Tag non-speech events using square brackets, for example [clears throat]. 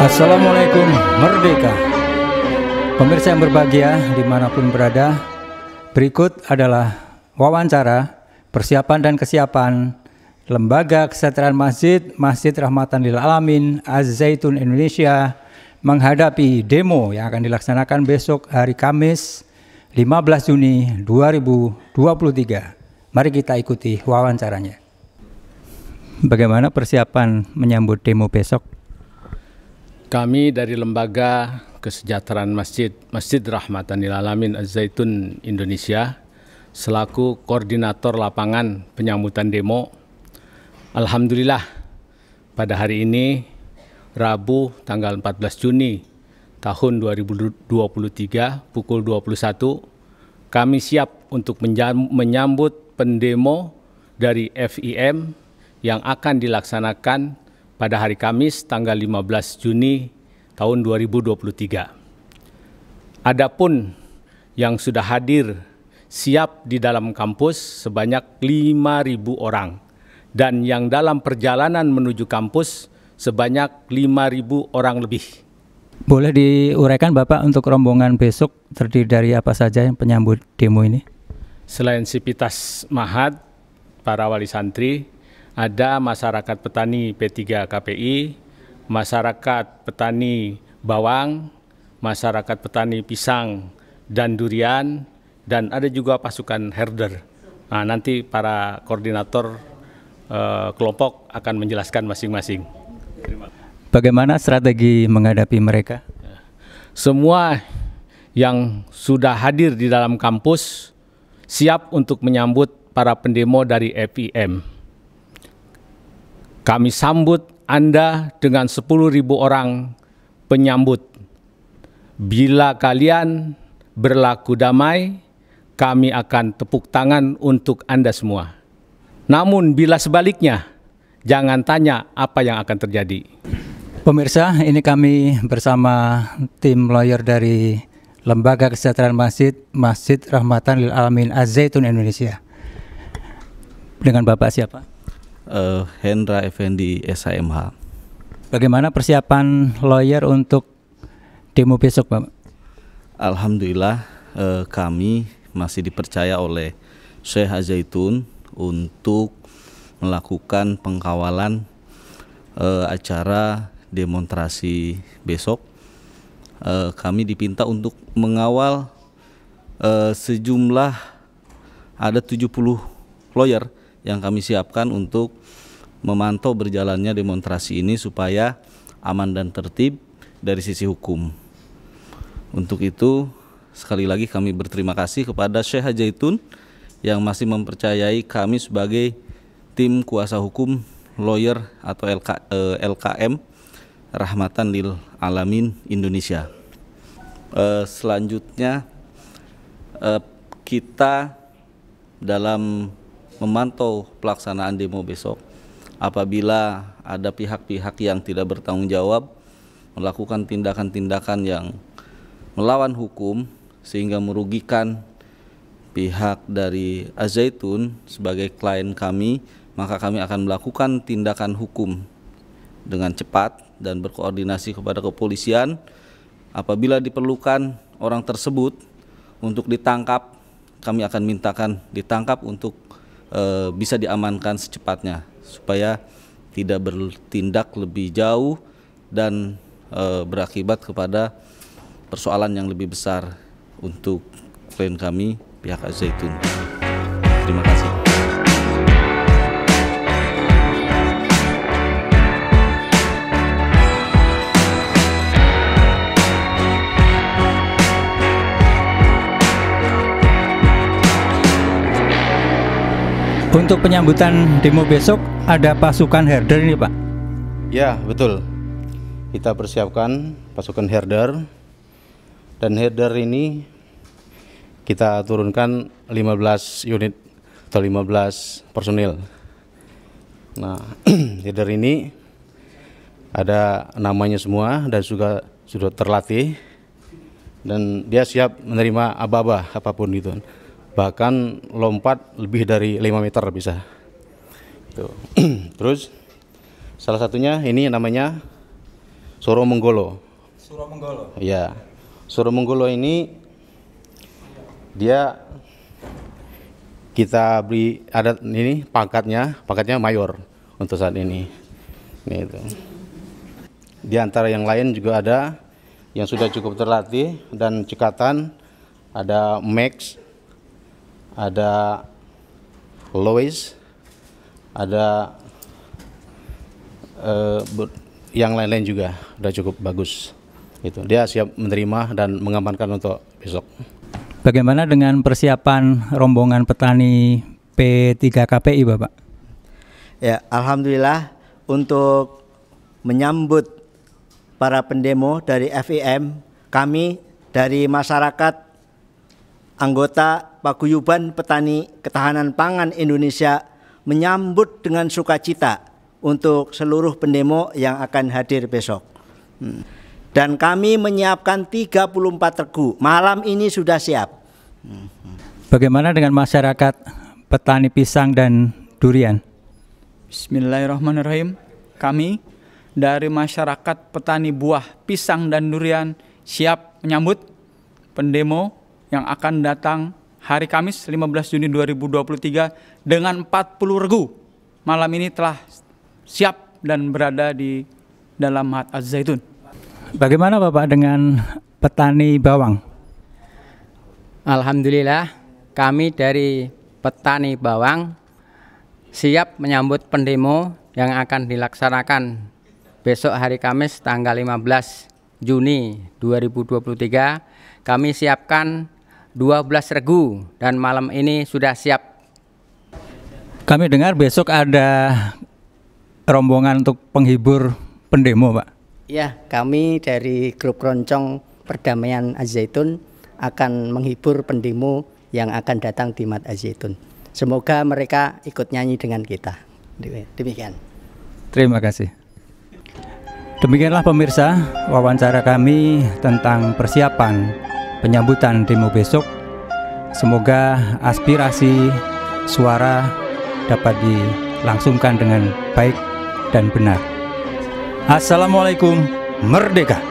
Assalamualaikum Merdeka Pemirsa yang berbahagia dimanapun berada Berikut adalah wawancara persiapan dan kesiapan Lembaga Kesejahteraan Masjid Masjid Rahmatan Lil Alamin Az-Zaitun Indonesia menghadapi demo yang akan dilaksanakan besok hari Kamis 15 Juni 2023. Mari kita ikuti wawancaranya. Bagaimana persiapan menyambut demo besok? Kami dari Lembaga Kesejahteraan Masjid Masjid Rahmatan Alamin Az-Zaitun Indonesia selaku koordinator lapangan penyambutan demo. Alhamdulillah pada hari ini Rabu tanggal 14 Juni tahun 2023 pukul 21 kami siap untuk menyambut pendemo dari FIM yang akan dilaksanakan pada hari Kamis tanggal 15 Juni tahun 2023. Adapun yang sudah hadir siap di dalam kampus sebanyak 5.000 orang dan yang dalam perjalanan menuju kampus sebanyak 5.000 orang lebih. Boleh diuraikan Bapak untuk rombongan besok terdiri dari apa saja yang penyambut demo ini? Selain Sipitas Mahat, para wali santri, ada masyarakat petani P3 KPI, masyarakat petani bawang, masyarakat petani pisang dan durian, dan ada juga pasukan herder. Nah, nanti para koordinator eh, kelompok akan menjelaskan masing-masing. Bagaimana strategi menghadapi mereka? Ya. Semua yang sudah hadir di dalam kampus siap untuk menyambut para pendemo dari FIM. Kami sambut Anda dengan 10.000 orang penyambut. Bila kalian berlaku damai, kami akan tepuk tangan untuk Anda semua. Namun bila sebaliknya, jangan tanya apa yang akan terjadi. Pemirsa, ini kami bersama tim lawyer dari Lembaga Kesejahteraan Masjid, Masjid Rahmatan Lil Alamin Az-Zaitun Indonesia. Dengan Bapak siapa? uh, Hendra Effendi SHMH. Bagaimana persiapan lawyer untuk demo besok, Pak? Alhamdulillah uh, kami masih dipercaya oleh Syekh Azaitun untuk melakukan pengkawalan uh, acara demonstrasi besok. Uh, kami dipinta untuk mengawal uh, sejumlah ada 70 lawyer yang kami siapkan untuk memantau berjalannya demonstrasi ini supaya aman dan tertib dari sisi hukum. Untuk itu, sekali lagi kami berterima kasih kepada Syekh Hajaitun yang masih mempercayai kami sebagai tim kuasa hukum lawyer atau LK, eh, LKM Rahmatan Lil Alamin Indonesia. Eh, selanjutnya eh, kita dalam memantau pelaksanaan demo besok. Apabila ada pihak-pihak yang tidak bertanggung jawab melakukan tindakan-tindakan yang melawan hukum sehingga merugikan pihak dari Azaitun sebagai klien kami, maka kami akan melakukan tindakan hukum dengan cepat dan berkoordinasi kepada kepolisian apabila diperlukan orang tersebut untuk ditangkap kami akan mintakan ditangkap untuk e, bisa diamankan secepatnya supaya tidak bertindak lebih jauh dan e, berakibat kepada persoalan yang lebih besar untuk klien kami pihak Azaitun. Terima kasih. Untuk penyambutan demo besok ada pasukan herder ini Pak? Ya betul, kita persiapkan pasukan herder dan herder ini kita turunkan 15 unit atau 15 personil. Nah [clears throat] herder ini ada namanya semua dan juga sudah terlatih dan dia siap menerima aba-aba apapun itu bahkan lompat lebih dari 5 meter bisa Tuh. Gitu. [clears throat] terus salah satunya ini namanya Suro Menggolo Suro Menggolo ya Suro Menggolo ini dia kita beri adat ini pangkatnya pangkatnya mayor untuk saat ini ini itu di antara yang lain juga ada yang sudah cukup terlatih dan cekatan ada Max ada Lois, ada uh, yang lain-lain juga Sudah cukup bagus. Itu dia siap menerima dan mengamankan untuk besok. Bagaimana dengan persiapan rombongan petani P3KPI, Bapak? Ya, alhamdulillah untuk menyambut para pendemo dari FIM, kami dari masyarakat anggota paguyuban petani ketahanan pangan Indonesia menyambut dengan sukacita untuk seluruh pendemo yang akan hadir besok. Hmm. Dan kami menyiapkan 34 regu. Malam ini sudah siap. Hmm. Bagaimana dengan masyarakat petani pisang dan durian? Bismillahirrahmanirrahim. Kami dari masyarakat petani buah pisang dan durian siap menyambut pendemo yang akan datang hari Kamis 15 Juni 2023 dengan 40 regu. Malam ini telah siap dan berada di dalam Mahat Az-Zaitun. Bagaimana Bapak dengan petani bawang? Alhamdulillah kami dari petani bawang siap menyambut pendemo yang akan dilaksanakan besok hari Kamis tanggal 15 Juni 2023. Kami siapkan 12 regu dan malam ini sudah siap. Kami dengar besok ada rombongan untuk penghibur pendemo, Pak. Ya, kami dari grup Roncong Perdamaian Azaitun akan menghibur pendemo yang akan datang di Mat Azaitun. Semoga mereka ikut nyanyi dengan kita. Demikian. Terima kasih. Demikianlah pemirsa wawancara kami tentang persiapan penyambutan demo besok. Semoga aspirasi suara dapat dilangsungkan dengan baik dan benar. Assalamualaikum, merdeka!